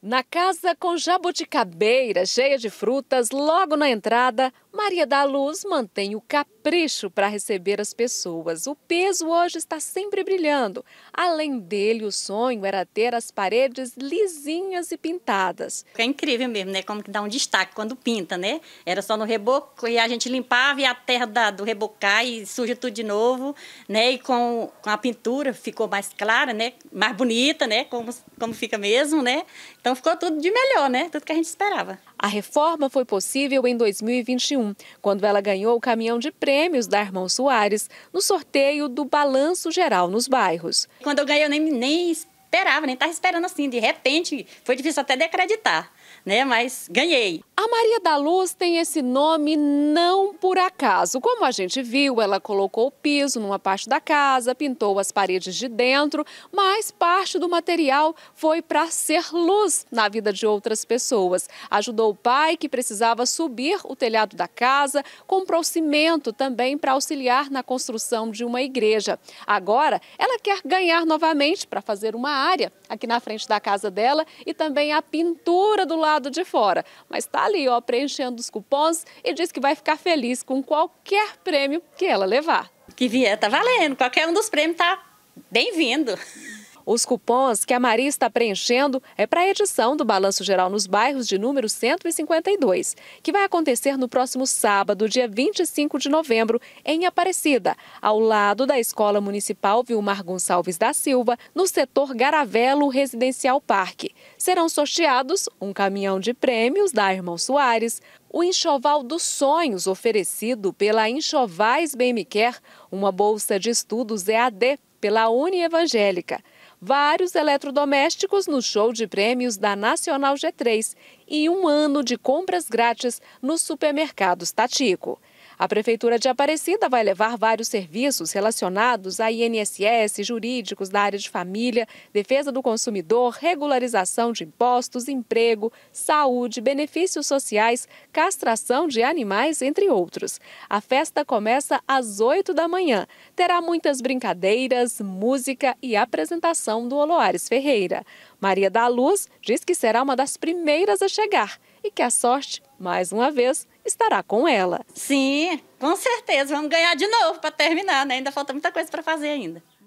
Na casa com jabuticabeira cheia de frutas, logo na entrada, Maria da Luz mantém o capricho para receber as pessoas. O peso hoje está sempre brilhando. Além dele, o sonho era ter as paredes lisinhas e pintadas. É incrível mesmo, né? Como que dá um destaque quando pinta, né? Era só no reboco e a gente limpava e a terra da, do rebocar e suja tudo de novo, né? E com, com a pintura ficou mais clara, né? Mais bonita, né? Como, como fica mesmo, né? Então, então ficou tudo de melhor, né? Tudo que a gente esperava. A reforma foi possível em 2021, quando ela ganhou o caminhão de prêmios da Irmão Soares no sorteio do Balanço Geral nos bairros. Quando eu ganhei, eu nem, nem esperava, nem estava esperando assim. De repente, foi difícil até de acreditar né? Mas ganhei. A Maria da Luz tem esse nome não por acaso. Como a gente viu, ela colocou o piso numa parte da casa, pintou as paredes de dentro, mas parte do material foi para ser luz na vida de outras pessoas. Ajudou o pai que precisava subir o telhado da casa, comprou cimento também para auxiliar na construção de uma igreja. Agora, ela quer ganhar novamente para fazer uma área aqui na frente da casa dela e também a pintura do lado de fora, mas está ali, ó, preenchendo os cupons e diz que vai ficar feliz com qualquer prêmio que ela levar. Que vier, tá valendo. Qualquer um dos prêmios tá bem-vindo. Os cupons que a Maria está preenchendo é para a edição do Balanço Geral nos Bairros de número 152, que vai acontecer no próximo sábado, dia 25 de novembro, em Aparecida, ao lado da Escola Municipal Vilmar Gonçalves da Silva, no setor Garavelo Residencial Parque. Serão sorteados um caminhão de prêmios da Irmão Soares, o Enxoval dos Sonhos, oferecido pela Enxovais quer, uma bolsa de estudos EAD pela Uni Evangélica vários eletrodomésticos no show de prêmios da Nacional G3 e um ano de compras grátis nos supermercados Tatico. A Prefeitura de Aparecida vai levar vários serviços relacionados a INSS, jurídicos da área de família, defesa do consumidor, regularização de impostos, emprego, saúde, benefícios sociais, castração de animais, entre outros. A festa começa às 8 da manhã. Terá muitas brincadeiras, música e apresentação do Oloares Ferreira. Maria da Luz diz que será uma das primeiras a chegar e que a sorte, mais uma vez, estará com ela. Sim, com certeza. Vamos ganhar de novo para terminar, né? Ainda falta muita coisa para fazer ainda.